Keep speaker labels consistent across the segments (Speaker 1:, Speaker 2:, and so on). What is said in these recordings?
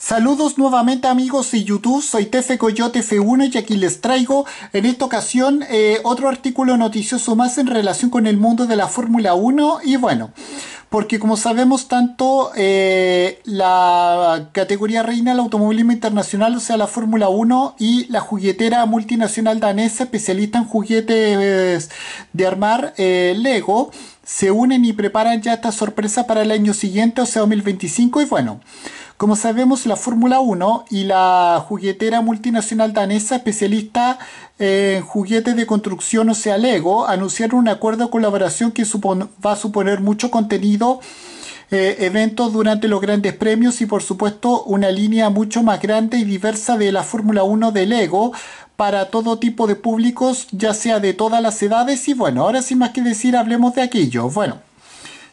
Speaker 1: Saludos nuevamente amigos de YouTube, soy TF Coyote F1 y aquí les traigo en esta ocasión eh, otro artículo noticioso más en relación con el mundo de la Fórmula 1 y bueno, porque como sabemos tanto eh, la categoría reina del automovilismo internacional, o sea la Fórmula 1 y la juguetera multinacional danesa especialista en juguetes de armar eh, Lego, se unen y preparan ya esta sorpresa para el año siguiente, o sea 2025 y bueno. Como sabemos, la Fórmula 1 y la juguetera multinacional danesa especialista en juguetes de construcción, o sea, Lego, anunciaron un acuerdo de colaboración que va a suponer mucho contenido eh, eventos durante los grandes premios y por supuesto una línea mucho más grande y diversa de la Fórmula 1 de Lego para todo tipo de públicos, ya sea de todas las edades y bueno, ahora sin más que decir, hablemos de aquello. Bueno.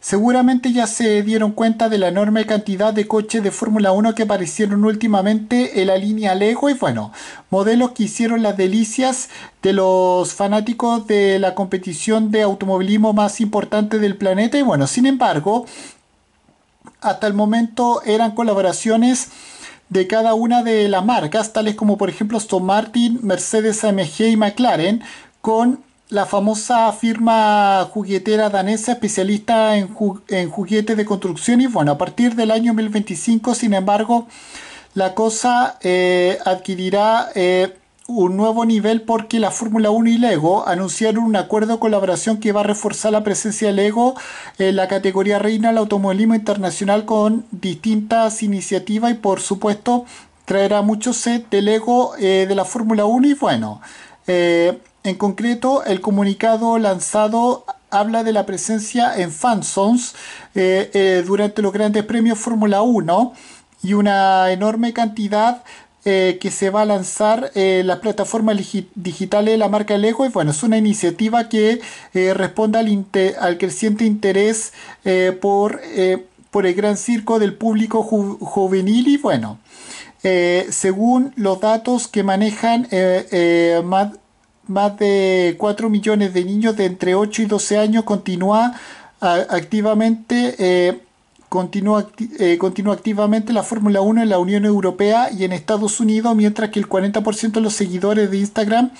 Speaker 1: Seguramente ya se dieron cuenta de la enorme cantidad de coches de Fórmula 1 que aparecieron últimamente en la línea Lego y bueno, modelos que hicieron las delicias de los fanáticos de la competición de automovilismo más importante del planeta y bueno, sin embargo, hasta el momento eran colaboraciones de cada una de las marcas, tales como por ejemplo Aston Martin, Mercedes AMG y McLaren, con la famosa firma juguetera danesa especialista en, juguetes de construcción y bueno, a partir del año 2025, sin embargo, la cosa eh, adquirirá eh, un nuevo nivel porque la Fórmula 1 y Lego anunciaron un acuerdo de colaboración que va a reforzar la presencia de Lego en la categoría reina del automovilismo internacional con distintas iniciativas y por supuesto traerá muchos set de Lego eh, de la Fórmula 1 y bueno. En concreto, el comunicado lanzado habla de la presencia en fanzones eh, eh, durante los grandes premios Fórmula 1 y una enorme cantidad eh, que se va a lanzar en las plataformas digitales de la marca Lego y bueno, es una iniciativa que responde al, al, creciente interés por, por el gran circo del público juvenil y bueno, según los datos que manejan más de 4 millones de niños de entre 8 y 12 años continúa activamente eh, eh, continúa, activamente la Fórmula 1 en la Unión Europea y en Estados Unidos, mientras que el 40% de los seguidores de Instagram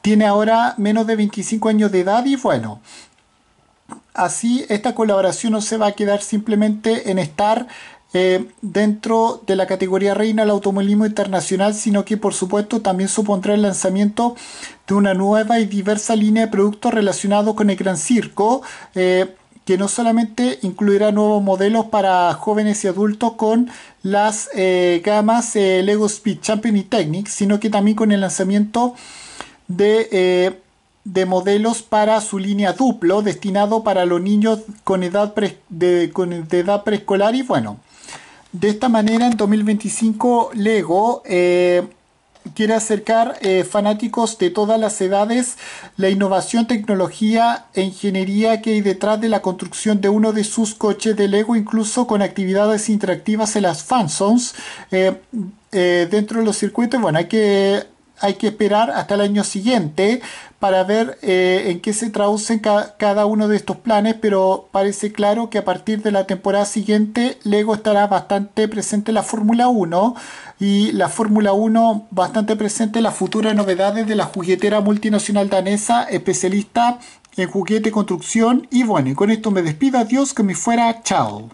Speaker 1: tiene ahora menos de 25 años de edad y bueno, así esta colaboración no se va a quedar simplemente en estar eh, dentro de la categoría reina del automovilismo internacional, sino que por supuesto también supondrá el lanzamiento de una nueva y diversa línea de productos relacionados con el Gran Circo, eh, que no solamente incluirá nuevos modelos para jóvenes y adultos con las eh, gamas Lego Speed Champion y Technic, sino que también con el lanzamiento de modelos para su línea duplo destinado para los niños con edad, de edad preescolar y bueno, de esta manera, en 2025, Lego eh, quiere acercar a eh, fanáticos de todas las edades la innovación, tecnología e ingeniería que hay detrás de la construcción de uno de sus coches de Lego, incluso con actividades interactivas en las fanzones eh, dentro de los circuitos. Bueno, hay que hay que esperar hasta el año siguiente para ver eh, en qué se traducen cada uno de estos planes, pero parece claro que a partir de la temporada siguiente Lego estará bastante presente en la Fórmula 1 y la Fórmula 1 bastante presente en las futuras novedades de la juguetera multinacional danesa especialista en juguete, construcción y bueno, y con esto me despido, adiós, que me fuera, chao.